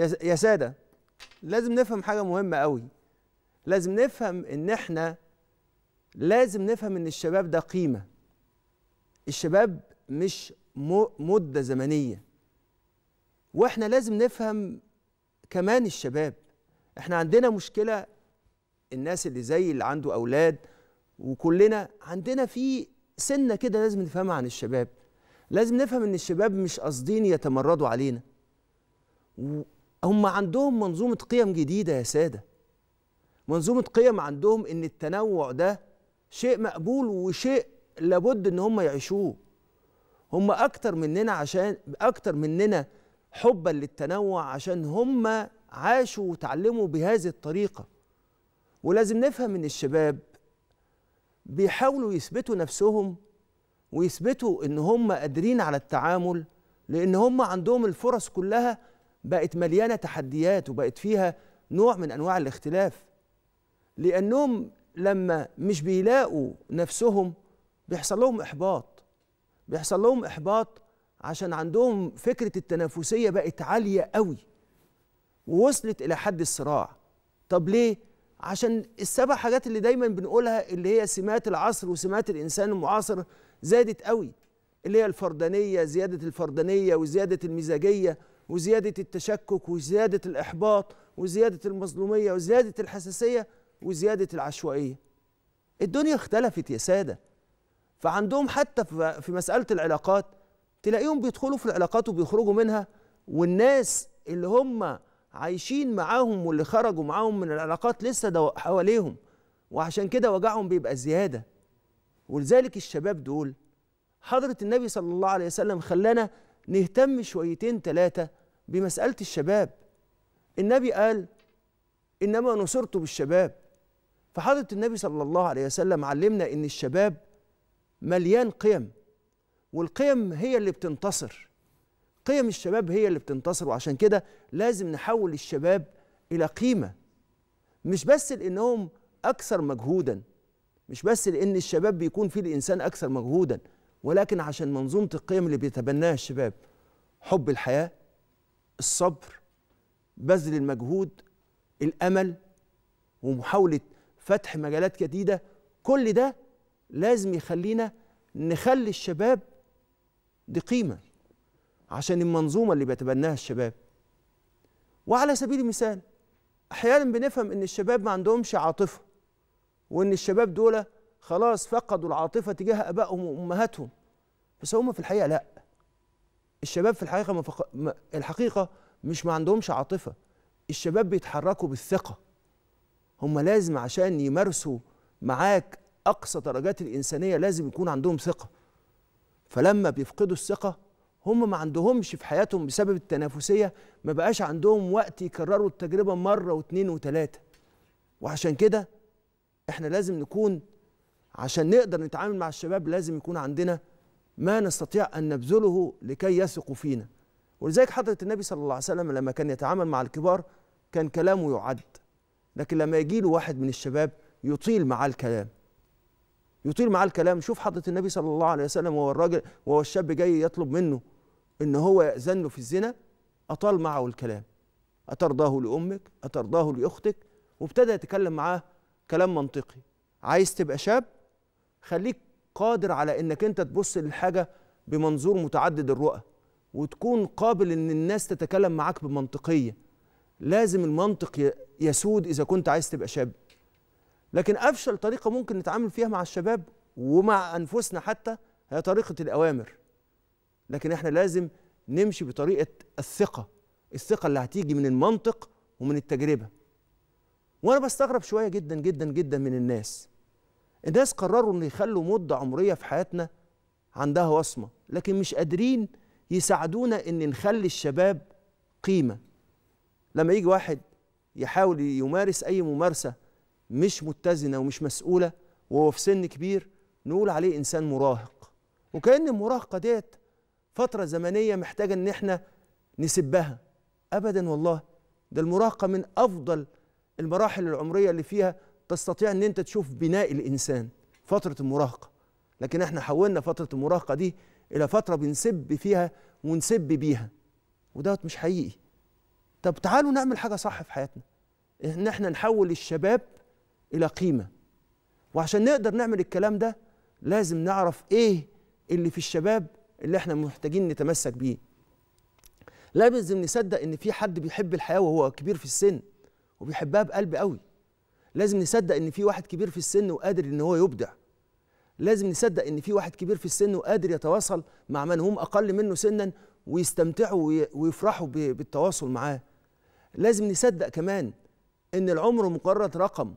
يا ساده لازم نفهم حاجه مهمه قوي لازم نفهم ان احنا لازم نفهم ان الشباب ده قيمه الشباب مش مده زمنيه واحنا لازم نفهم كمان الشباب احنا عندنا مشكله الناس اللي زي اللي عنده اولاد وكلنا عندنا في سنه كده لازم نفهمها عن الشباب لازم نفهم ان الشباب مش قاصدين يتمردوا علينا هم عندهم منظومة قيم جديدة يا سادة منظومة قيم عندهم إن التنوع ده شيء مقبول وشيء لابد إن هم يعيشوه هم أكتر مننا عشان أكتر مننا حبا للتنوع عشان هم عاشوا وتعلموا بهذه الطريقة ولازم نفهم إن الشباب بيحاولوا يثبتوا نفسهم ويثبتوا إن هم قادرين على التعامل لأن هم عندهم الفرص كلها بقت مليانه تحديات وبقت فيها نوع من انواع الاختلاف لانهم لما مش بيلاقوا نفسهم بيحصل لهم احباط بيحصل لهم احباط عشان عندهم فكره التنافسيه بقت عاليه قوي ووصلت الى حد الصراع طب ليه عشان السبع حاجات اللي دايما بنقولها اللي هي سمات العصر وسمات الانسان المعاصر زادت قوي اللي هي الفردانيه زياده الفردانيه وزياده المزاجيه وزياده التشكك وزياده الاحباط وزياده المظلوميه وزياده الحساسيه وزياده العشوائيه الدنيا اختلفت يا ساده فعندهم حتى في مساله العلاقات تلاقيهم بيدخلوا في العلاقات وبيخرجوا منها والناس اللي هم عايشين معاهم واللي خرجوا معاهم من العلاقات لسه ده حواليهم وعشان كده وجعهم بيبقى زياده ولذلك الشباب دول حضرة النبي صلى الله عليه وسلم خلانا نهتم شويتين ثلاثة بمسألة الشباب النبي قال إنما نصرت بالشباب فحضرة النبي صلى الله عليه وسلم علمنا إن الشباب مليان قيم والقيم هي اللي بتنتصر قيم الشباب هي اللي بتنتصر وعشان كده لازم نحول الشباب إلى قيمة مش بس لأنهم أكثر مجهودا مش بس لأن الشباب بيكون فيه الإنسان أكثر مجهودا ولكن عشان منظومة القيم اللي بيتبناها الشباب حب الحياة الصبر بذل المجهود الامل ومحاوله فتح مجالات جديده كل ده لازم يخلينا نخلي الشباب دي قيمه عشان المنظومه اللي بيتبناها الشباب وعلى سبيل المثال احيانا بنفهم ان الشباب ما عندهمش عاطفه وان الشباب دول خلاص فقدوا العاطفه تجاه ابائهم وامهاتهم بس هم في الحقيقه لا الشباب في الحقيقه مفق... الحقيقه مش ما عندهمش عاطفه الشباب بيتحركوا بالثقه هم لازم عشان يمارسوا معاك اقصى درجات الانسانيه لازم يكون عندهم ثقه فلما بيفقدوا الثقه هم ما عندهمش في حياتهم بسبب التنافسيه ما بقاش عندهم وقت يكرروا التجربه مره واثنين وثلاثه وعشان كده احنا لازم نكون عشان نقدر نتعامل مع الشباب لازم يكون عندنا ما نستطيع أن نبذله لكي يثقوا فينا ولذلك حضرة النبي صلى الله عليه وسلم لما كان يتعامل مع الكبار كان كلامه يعد لكن لما يجي له واحد من الشباب يطيل معاه الكلام يطيل معاه الكلام شوف حضرة النبي صلى الله عليه وسلم وهو الراجل وهو الشاب جاي يطلب منه ان هو يأذن له في الزنا أطال معه الكلام أترضاه لأمك أترضاه لأختك وابتدى يتكلم معاه كلام منطقي عايز تبقى شاب خليك قادر على انك انت تبص للحاجه بمنظور متعدد الرؤى وتكون قابل ان الناس تتكلم معاك بمنطقيه لازم المنطق يسود اذا كنت عايز تبقى شاب لكن افشل طريقه ممكن نتعامل فيها مع الشباب ومع انفسنا حتى هي طريقه الاوامر لكن احنا لازم نمشي بطريقه الثقه الثقه اللي هتيجي من المنطق ومن التجربه وانا بستغرب شويه جدا جدا جدا من الناس الناس قرروا ان يخلوا مده عمريه في حياتنا عندها وصمه لكن مش قادرين يساعدونا ان نخلي الشباب قيمه لما يجي واحد يحاول يمارس اي ممارسه مش متزنه ومش مسؤوله وهو في سن كبير نقول عليه انسان مراهق وكان المراهقه ديت فتره زمنيه محتاجه ان احنا نسبها ابدا والله ده المراهقه من افضل المراحل العمريه اللي فيها تستطيع ان انت تشوف بناء الانسان فتره المراهقه لكن احنا حولنا فتره المراهقه دي الى فتره بنسب فيها ونسب بيها ودوت مش حقيقي طب تعالوا نعمل حاجه صح في حياتنا ان احنا نحول الشباب الى قيمه وعشان نقدر نعمل الكلام ده لازم نعرف ايه اللي في الشباب اللي احنا محتاجين نتمسك بيه لازم نصدق ان في حد بيحب الحياه وهو كبير في السن وبيحبها بقلب قوي لازم نصدق ان في واحد كبير في السن وقادر ان هو يبدع لازم نصدق ان في واحد كبير في السن وقادر يتواصل مع من هم اقل منه سنا ويستمتعوا ويفرحوا بالتواصل معاه لازم نصدق كمان ان العمر مجرد رقم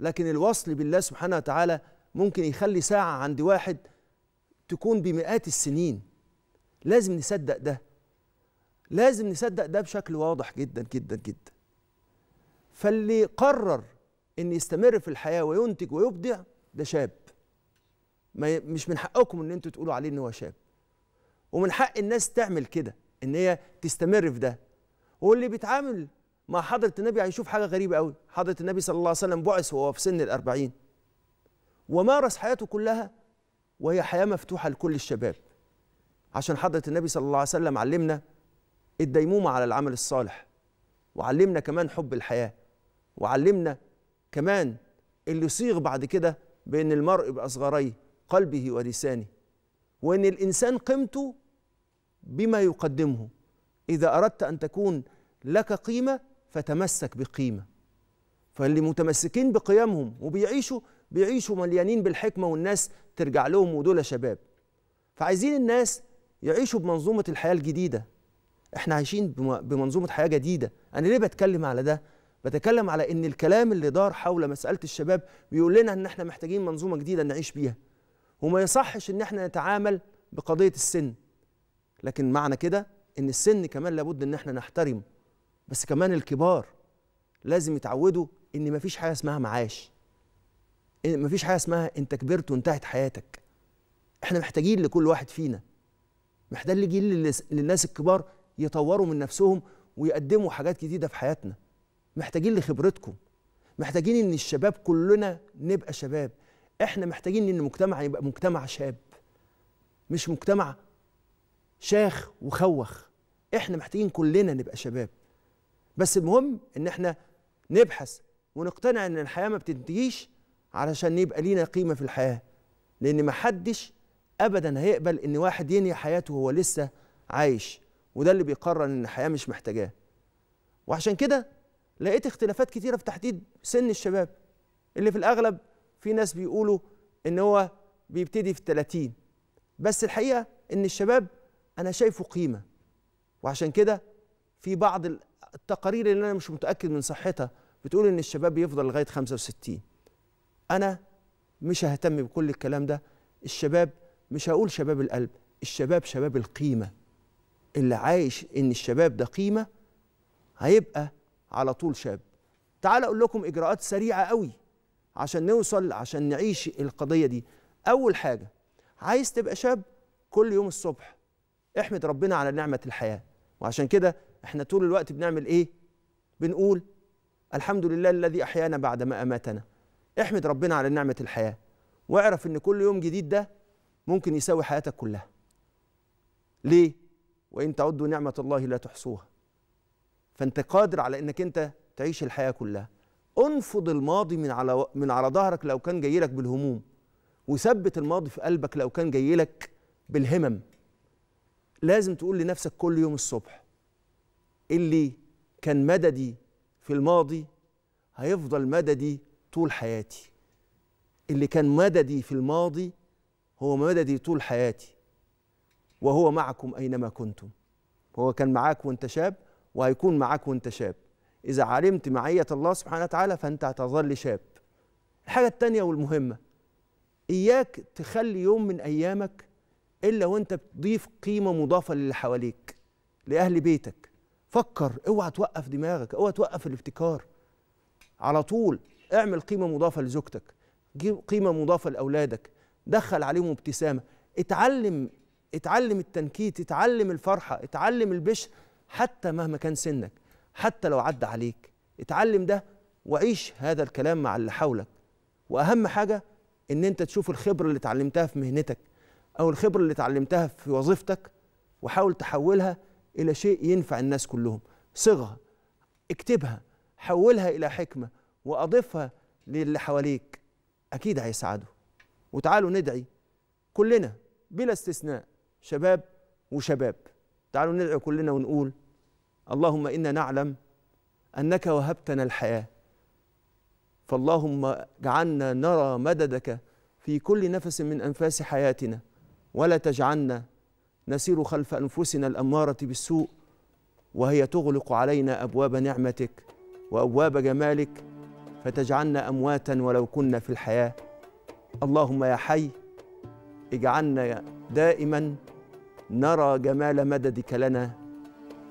لكن الوصل بالله سبحانه وتعالى ممكن يخلي ساعه عند واحد تكون بمئات السنين لازم نصدق ده لازم نصدق ده بشكل واضح جدا جدا جدا فاللي قرر ان يستمر في الحياه وينتج ويبدع ده شاب ما مش من حقكم ان انتوا تقولوا عليه ان هو شاب ومن حق الناس تعمل كده ان هي تستمر في ده واللي بيتعامل مع حضره النبي هيشوف حاجه غريبه قوي حضره النبي صلى الله عليه وسلم بعث وهو في سن الأربعين ومارس حياته كلها وهي حياه مفتوحه لكل الشباب عشان حضره النبي صلى الله عليه وسلم علمنا الديمومه على العمل الصالح وعلمنا كمان حب الحياه وعلمنا كمان اللي صيغ بعد كده بأن المرء بأصغريه قلبه ولسانه وأن الإنسان قيمته بما يقدمه إذا أردت أن تكون لك قيمة فتمسك بقيمة فاللي متمسكين بقيمهم وبيعيشوا بيعيشوا مليانين بالحكمة والناس ترجع لهم ودول شباب فعايزين الناس يعيشوا بمنظومة الحياة الجديدة احنا عايشين بمنظومة حياة جديدة أنا ليه بتكلم على ده بتكلم على ان الكلام اللي دار حول مساله الشباب بيقول لنا ان احنا محتاجين منظومه جديده نعيش بيها وما يصحش ان احنا نتعامل بقضيه السن لكن معنى كده ان السن كمان لابد ان احنا نحترمه بس كمان الكبار لازم يتعودوا ان مفيش حاجه اسمها معاش إن مفيش حاجه اسمها انت كبرت وانتهت حياتك احنا محتاجين لكل واحد فينا محتاجين لجيل للناس الكبار يطوروا من نفسهم ويقدموا حاجات جديده في حياتنا محتاجين لخبرتكم محتاجين ان الشباب كلنا نبقى شباب احنا محتاجين ان المجتمع يبقى مجتمع شاب مش مجتمع شاخ وخوخ احنا محتاجين كلنا نبقى شباب بس المهم ان احنا نبحث ونقتنع ان الحياه ما بتنتهيش علشان يبقى لينا قيمه في الحياه لان ما حدش ابدا هيقبل ان واحد ينهي حياته وهو لسه عايش وده اللي بيقرر ان الحياه مش محتاجاه وعشان كده لقيت اختلافات كتيره في تحديد سن الشباب اللي في الاغلب في ناس بيقولوا ان هو بيبتدي في 30 بس الحقيقه ان الشباب انا شايفه قيمه وعشان كده في بعض التقارير اللي انا مش متاكد من صحتها بتقول ان الشباب بيفضل لغايه 65 انا مش ههتم بكل الكلام ده الشباب مش هقول شباب القلب الشباب شباب القيمه اللي عايش ان الشباب ده قيمه هيبقى على طول شاب تعال اقول لكم اجراءات سريعه قوي عشان نوصل عشان نعيش القضيه دي اول حاجه عايز تبقى شاب كل يوم الصبح احمد ربنا على نعمه الحياه وعشان كده احنا طول الوقت بنعمل ايه بنقول الحمد لله الذي احيانا بعد ما اماتنا احمد ربنا على نعمه الحياه واعرف ان كل يوم جديد ده ممكن يساوي حياتك كلها ليه وان تعدوا نعمه الله لا تحصوها فانت قادر على انك انت تعيش الحياه كلها انفض الماضي من على من على ظهرك لو كان جاي لك بالهموم وثبت الماضي في قلبك لو كان جاي لك بالهمم لازم تقول لنفسك كل يوم الصبح اللي كان مددي في الماضي هيفضل مددي طول حياتي اللي كان مددي في الماضي هو مددي طول حياتي وهو معكم اينما كنتم هو كان معاك وانت شاب وهيكون معاك وانت شاب إذا علمت معية الله سبحانه وتعالى فأنت هتظل شاب الحاجة التانية والمهمة إياك تخلي يوم من أيامك إلا وأنت بتضيف قيمة مضافة للي حواليك لأهل بيتك فكر اوعى توقف دماغك اوعى توقف الابتكار على طول اعمل قيمة مضافة لزوجتك جيب قيمة مضافة لأولادك دخل عليهم ابتسامة اتعلم اتعلم التنكيت اتعلم الفرحة اتعلم البشر حتى مهما كان سنك حتى لو عدى عليك اتعلم ده وعيش هذا الكلام مع اللي حولك واهم حاجه ان انت تشوف الخبره اللي اتعلمتها في مهنتك او الخبره اللي اتعلمتها في وظيفتك وحاول تحولها الى شيء ينفع الناس كلهم صغها اكتبها حولها الى حكمه واضفها للي حواليك اكيد هيسعدوا وتعالوا ندعي كلنا بلا استثناء شباب وشباب تعالوا ندعي كلنا ونقول اللهم انا نعلم انك وهبتنا الحياه فاللهم اجعلنا نرى مددك في كل نفس من انفاس حياتنا ولا تجعلنا نسير خلف انفسنا الاماره بالسوء وهي تغلق علينا ابواب نعمتك وابواب جمالك فتجعلنا امواتا ولو كنا في الحياه اللهم يا حي اجعلنا دائما نرى جمال مددك لنا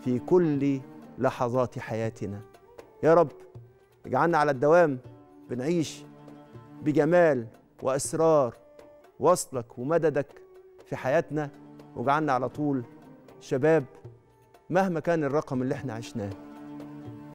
في كل لحظات حياتنا يا رب اجعلنا على الدوام بنعيش بجمال واسرار وصلك ومددك في حياتنا واجعلنا على طول شباب مهما كان الرقم اللي احنا عشناه